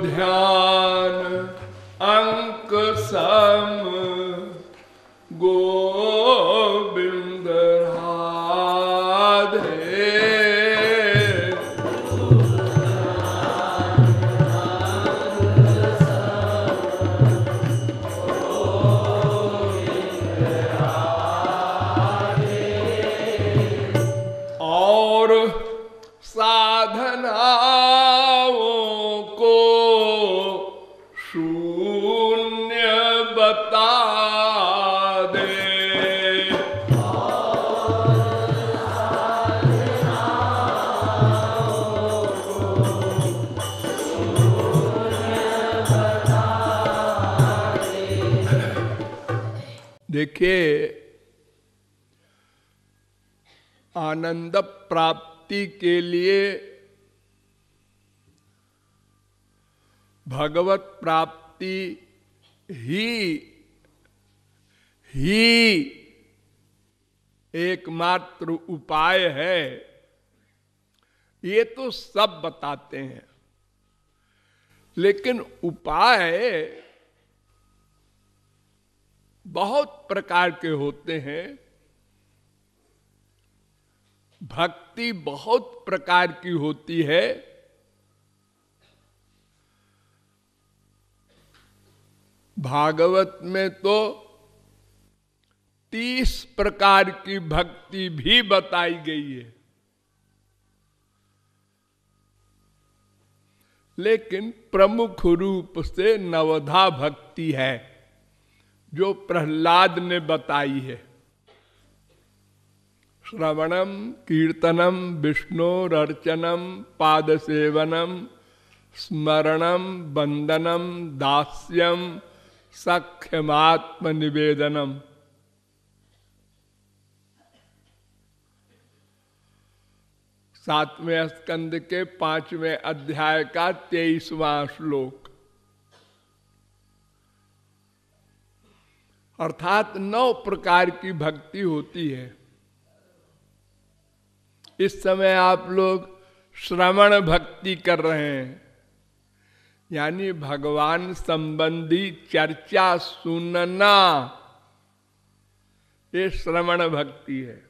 Buddha. आनंद प्राप्ति के लिए भगवत प्राप्ति ही ही एकमात्र उपाय है ये तो सब बताते हैं लेकिन उपाय बहुत प्रकार के होते हैं भक्ति बहुत प्रकार की होती है भागवत में तो तीस प्रकार की भक्ति भी बताई गई है लेकिन प्रमुख रूप से नवधा भक्ति है जो प्रहलाद ने बताई है श्रवणम कीर्तनम विष्णुरर्चनम पाद सेवनम स्मरणम बंदनम दास्यम सख्यमात्म निवेदनम सातवें स्कंद के पांचवें अध्याय का तेईसवां श्लोक अर्थात नौ प्रकार की भक्ति होती है इस समय आप लोग श्रवण भक्ति कर रहे हैं यानी भगवान संबंधी चर्चा सुनना ये श्रवण भक्ति है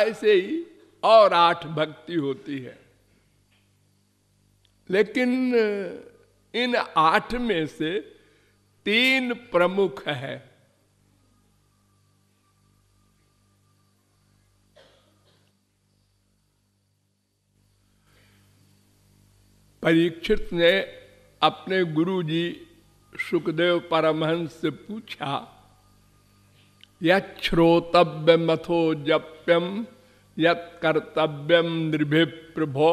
ऐसे ही और आठ भक्ति होती है लेकिन इन आठ में से तीन प्रमुख है परीक्षित ने अपने गुरु जी सुखदेव परमहंस से पूछा योतव्य मथो जप्यम यत निर्भि प्रभो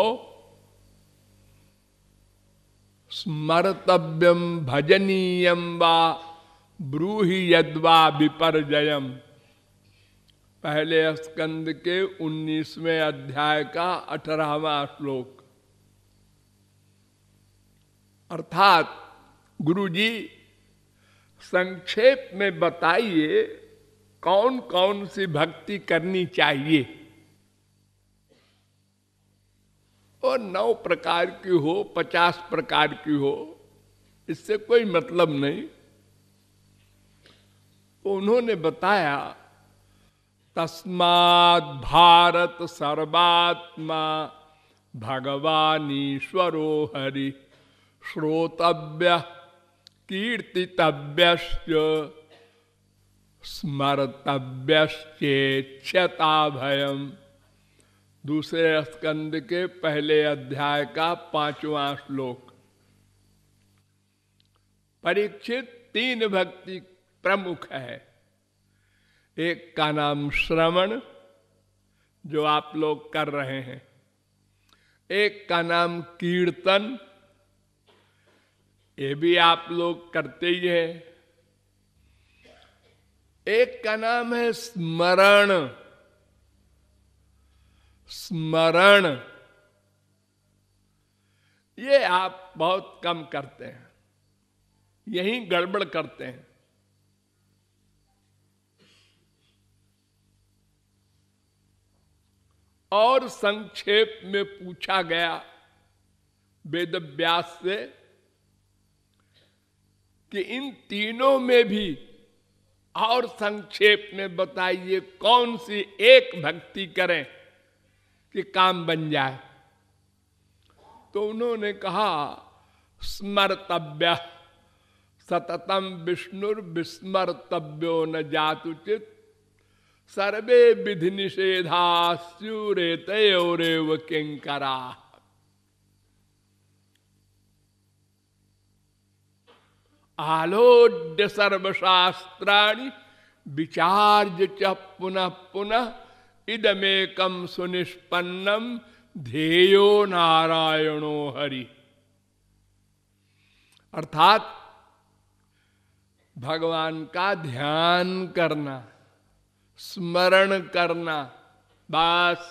स्मर्तव्यम भजनीयम वा ब्रूहि यद्वा विपर्जयम पहले स्कंद के उन्नीसवें अध्याय का अठारहवा श्लोक अर्थात गुरु जी संक्षेप में बताइए कौन कौन सी भक्ति करनी चाहिए और नौ प्रकार की हो पचास प्रकार की हो इससे कोई मतलब नहीं तो उन्होंने बताया तस्मात भारत सर्वात्मा भगवान ईश्वरो हरि श्रोतव्य कीर्तितव्य स्मर्तव्यश्चेक्षता भयम दूसरे स्कंद के पहले अध्याय का पांचवा श्लोक परीक्षित तीन भक्ति प्रमुख है एक का नाम श्रवण जो आप लोग कर रहे हैं एक का नाम कीर्तन ये भी आप लोग करते ही है एक का नाम है स्मरण स्मरण ये आप बहुत कम करते हैं यही गड़बड़ करते हैं और संक्षेप में पूछा गया वेद व्यास से कि इन तीनों में भी और संक्षेप में बताइए कौन सी एक भक्ति करें कि काम बन जाए तो उन्होंने कहा स्मर्तव्य सततम विष्णु विस्मर्तव्यो न जातुचित सर्वे विधि निषेधा स्यूरे और किंकरा आलोड्य सर्वशास्त्राणी विचार्य च पुनः पुनः इदमेकम सुनिष्पन्नम ध्येयो नारायणो हरि अर्थात भगवान का ध्यान करना स्मरण करना बस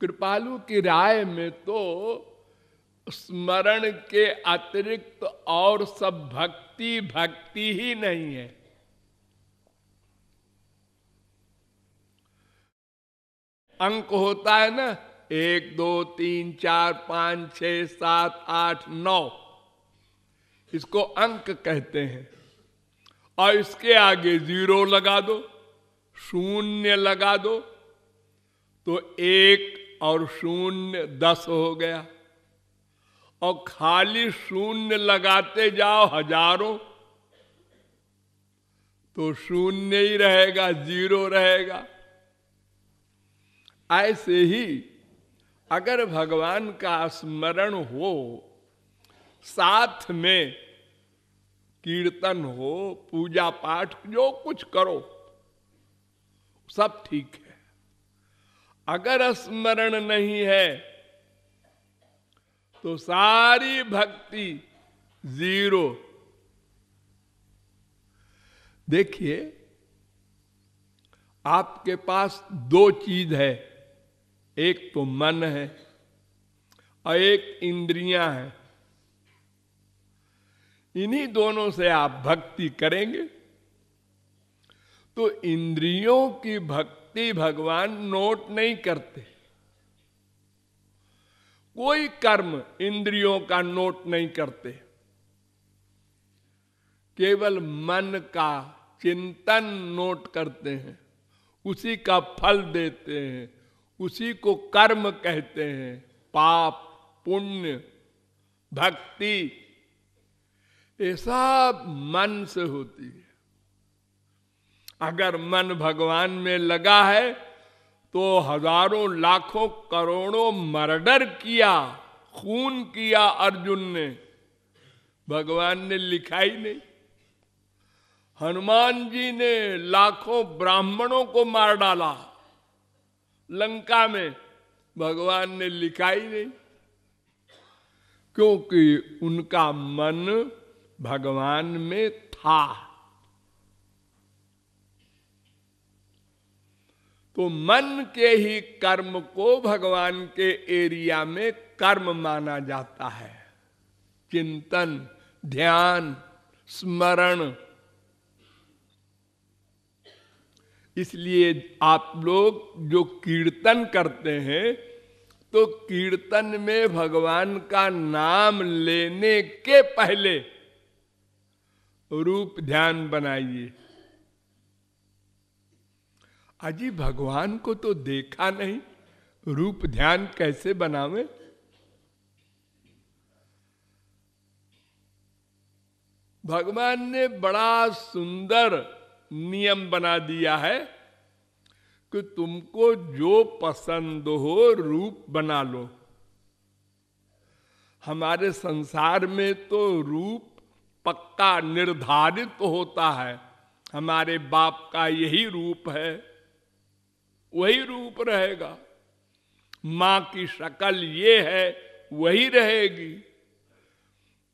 कृपालु की राय में तो स्मरण के अतिरिक्त और सब भक्ति भक्ति ही नहीं है अंक होता है ना एक दो तीन चार पांच छ सात आठ नौ इसको अंक कहते हैं और इसके आगे जीरो लगा दो शून्य लगा दो तो एक और शून्य दस हो गया और खाली शून्य लगाते जाओ हजारों तो शून्य ही रहेगा जीरो रहेगा ऐसे ही अगर भगवान का स्मरण हो साथ में कीर्तन हो पूजा पाठ जो कुछ करो सब ठीक है अगर स्मरण नहीं है तो सारी भक्ति जीरो देखिए आपके पास दो चीज है एक तो मन है और एक इंद्रियां हैं इन्हीं दोनों से आप भक्ति करेंगे तो इंद्रियों की भक्ति भगवान नोट नहीं करते कोई कर्म इंद्रियों का नोट नहीं करते केवल मन का चिंतन नोट करते हैं उसी का फल देते हैं उसी को कर्म कहते हैं पाप पुण्य भक्ति ये सब मन से होती है अगर मन भगवान में लगा है तो हजारों लाखों करोड़ों मर्डर किया खून किया अर्जुन ने भगवान ने लिखा ही नहीं हनुमान जी ने लाखों ब्राह्मणों को मार डाला लंका में भगवान ने लिखा ही नहीं क्योंकि उनका मन भगवान में था तो मन के ही कर्म को भगवान के एरिया में कर्म माना जाता है चिंतन ध्यान स्मरण इसलिए आप लोग जो कीर्तन करते हैं तो कीर्तन में भगवान का नाम लेने के पहले रूप ध्यान बनाइए अजी भगवान को तो देखा नहीं रूप ध्यान कैसे बनावे भगवान ने बड़ा सुंदर नियम बना दिया है कि तुमको जो पसंद हो रूप बना लो हमारे संसार में तो रूप पक्का निर्धारित होता है हमारे बाप का यही रूप है वही रूप रहेगा मां की शकल ये है वही रहेगी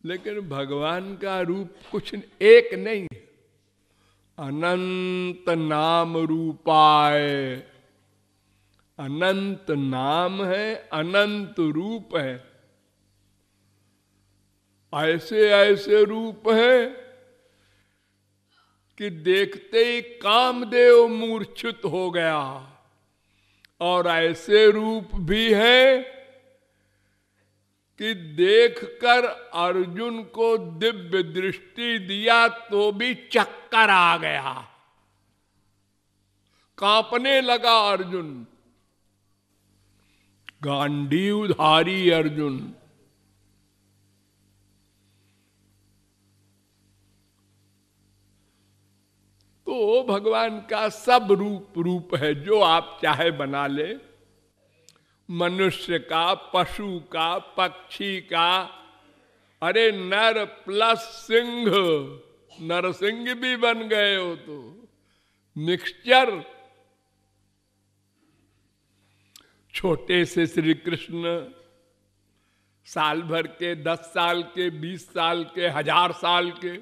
लेकिन भगवान का रूप कुछ एक नहीं अनंत नाम रूपाए अनंत नाम है अनंत रूप है ऐसे ऐसे रूप है कि देखते ही कामदेव मूर्छित हो गया और ऐसे रूप भी है कि देखकर अर्जुन को दिव्य दृष्टि दिया तो भी चक्कर आ गया कांपने लगा अर्जुन गांधी उधारी अर्जुन तो भगवान का सब रूप रूप है जो आप चाहे बना ले मनुष्य का पशु का पक्षी का अरे नर प्लस सिंह नरसिंह भी बन गए हो तो मिक्सचर छोटे से श्री कृष्ण साल भर के दस साल के बीस साल के हजार साल के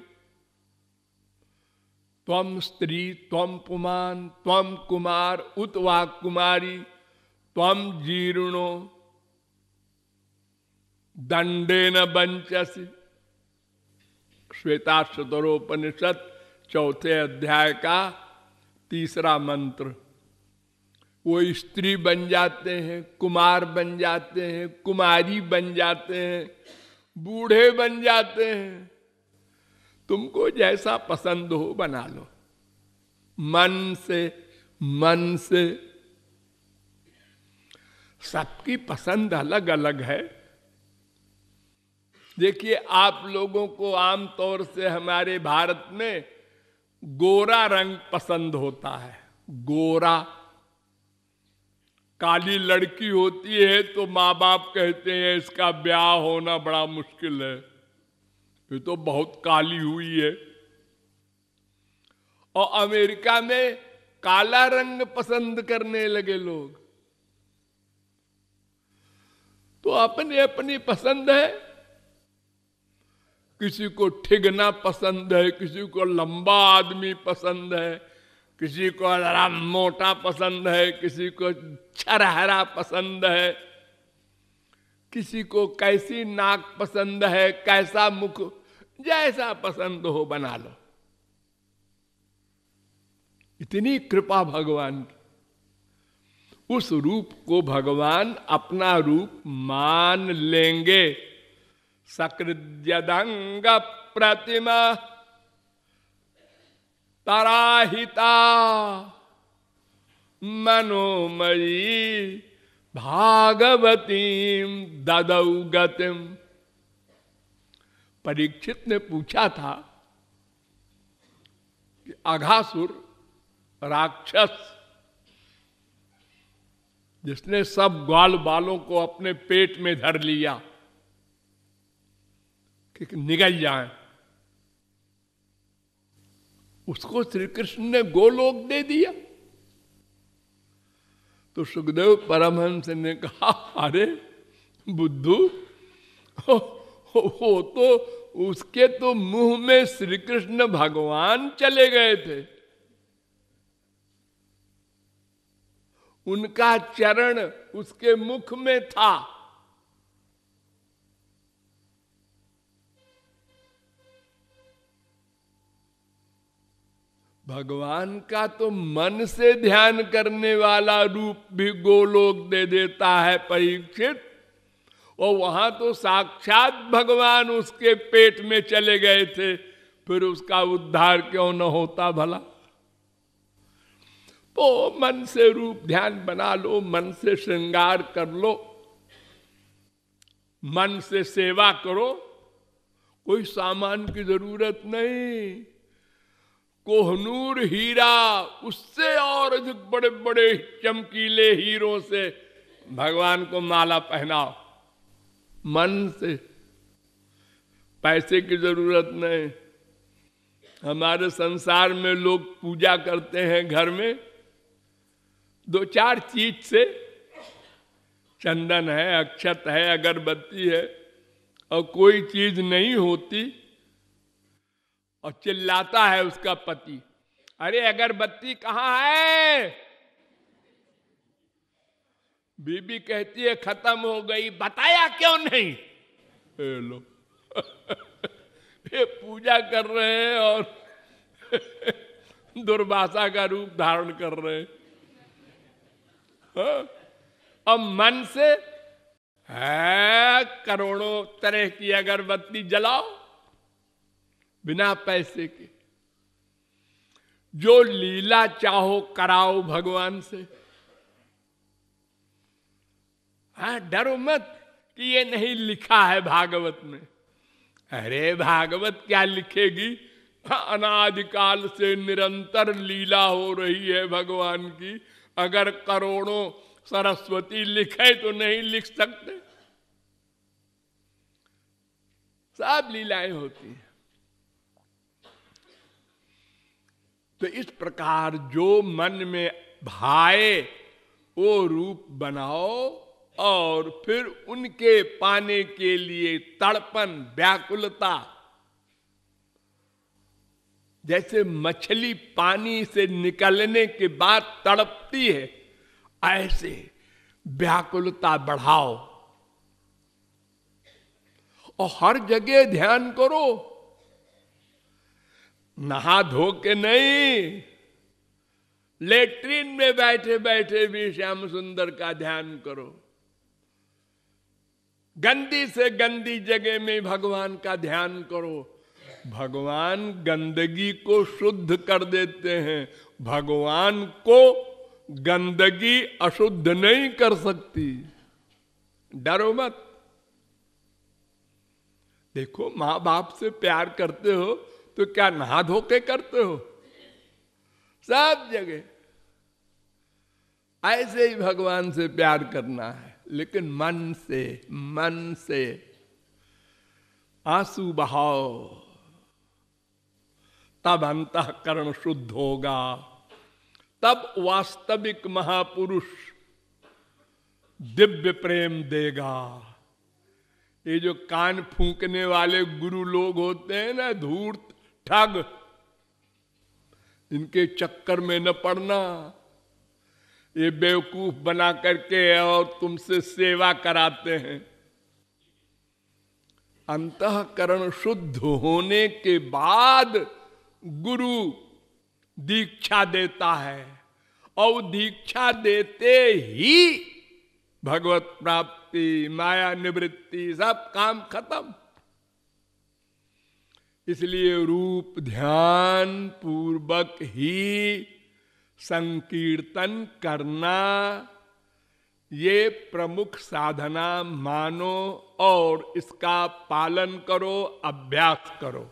तम स्त्री तम पुमान त्वम कुमार उत वाक कुमारी त्वम जीर्णो दंडे न बंचसी श्वेताशतरोपनिषद चौथे अध्याय का तीसरा मंत्र वो स्त्री बन जाते हैं कुमार बन जाते हैं कुमारी बन जाते हैं बूढ़े बन जाते हैं तुमको जैसा पसंद हो बना लो मन से मन से सबकी पसंद अलग अलग है देखिए आप लोगों को आमतौर से हमारे भारत में गोरा रंग पसंद होता है गोरा काली लड़की होती है तो माँ बाप कहते हैं इसका ब्याह होना बड़ा मुश्किल है ये तो बहुत काली हुई है और अमेरिका में काला रंग पसंद करने लगे लोग तो अपनी अपनी पसंद है किसी को ठिगना पसंद है किसी को लंबा आदमी पसंद है किसी को जरा मोटा पसंद है किसी को छरहरा पसंद है किसी को कैसी नाक पसंद है कैसा मुख जैसा पसंद हो बना लो इतनी कृपा भगवान की उस रूप को भगवान अपना रूप मान लेंगे सकृदंग प्रतिमा तराहिता मनोमयी भागवती ददौ गतिम परीक्षित ने पूछा था कि अघासुर राक्षस जिसने सब ग्वाल बालों को अपने पेट में धर लिया कि निगल जाए उसको श्री कृष्ण ने गोलोक दे दिया तो सुखदेव परमहंस ने कहा अरे बुद्धू वो तो उसके तो मुंह में श्री कृष्ण भगवान चले गए थे उनका चरण उसके मुख में था भगवान का तो मन से ध्यान करने वाला रूप भी गोलोक दे देता है परीक्षित और वहां तो साक्षात भगवान उसके पेट में चले गए थे फिर उसका उद्धार क्यों न होता भला तो मन से रूप ध्यान बना लो मन से श्रृंगार कर लो मन से सेवा करो कोई सामान की जरूरत नहीं कोहनूर हीरा उससे और अधिक बड़े बड़े चमकीले हीरो से भगवान को माला पहनाओ मन से पैसे की जरूरत नहीं हमारे संसार में लोग पूजा करते हैं घर में दो चार चीज से चंदन है अक्षत है अगरबत्ती है और कोई चीज नहीं होती और चिल्लाता है उसका पति अरे अगरबत्ती कहाँ है बीबी कहती है खत्म हो गई बताया क्यों नहीं ए लो ये पूजा कर रहे हैं और दुर्भाषा का रूप धारण कर रहे हैं हाँ, और मन से है करोड़ों तरह की अगरबत्ती जलाओ बिना पैसे के जो लीला चाहो कराओ भगवान से हाँ डरो मत कि ये नहीं लिखा है भागवत में अरे भागवत क्या लिखेगी अनादिकाल से निरंतर लीला हो रही है भगवान की अगर करोड़ों सरस्वती लिखे तो नहीं लिख सकते सब लीलाएं होती हैं तो इस प्रकार जो मन में भाए वो रूप बनाओ और फिर उनके पाने के लिए तड़पन व्याकुलता जैसे मछली पानी से निकलने के बाद तड़पती है ऐसे व्याकुलता बढ़ाओ और हर जगह ध्यान करो नहा धो के नहीं लेट्रिन में बैठे बैठे भी श्याम सुंदर का ध्यान करो गंदी से गंदी जगह में भगवान का ध्यान करो भगवान गंदगी को शुद्ध कर देते हैं भगवान को गंदगी अशुद्ध नहीं कर सकती डरो मत देखो मां बाप से प्यार करते हो तो क्या नहा धोके करते हो सब जगह ऐसे ही भगवान से प्यार करना है लेकिन मन से मन से आंसू बहाओ तब अंतकरण शुद्ध होगा तब वास्तविक महापुरुष दिव्य प्रेम देगा ये जो कान फूकने वाले गुरु लोग होते हैं ना धूर्त ठग इनके चक्कर में न पड़ना ये बेवकूफ बना करके और तुमसे सेवा कराते हैं अंतकरण शुद्ध होने के बाद गुरु दीक्षा देता है और दीक्षा देते ही भगवत प्राप्ति माया निवृत्ति सब काम खत्म इसलिए रूप ध्यान पूर्वक ही संकीर्तन करना ये प्रमुख साधना मानो और इसका पालन करो अभ्यास करो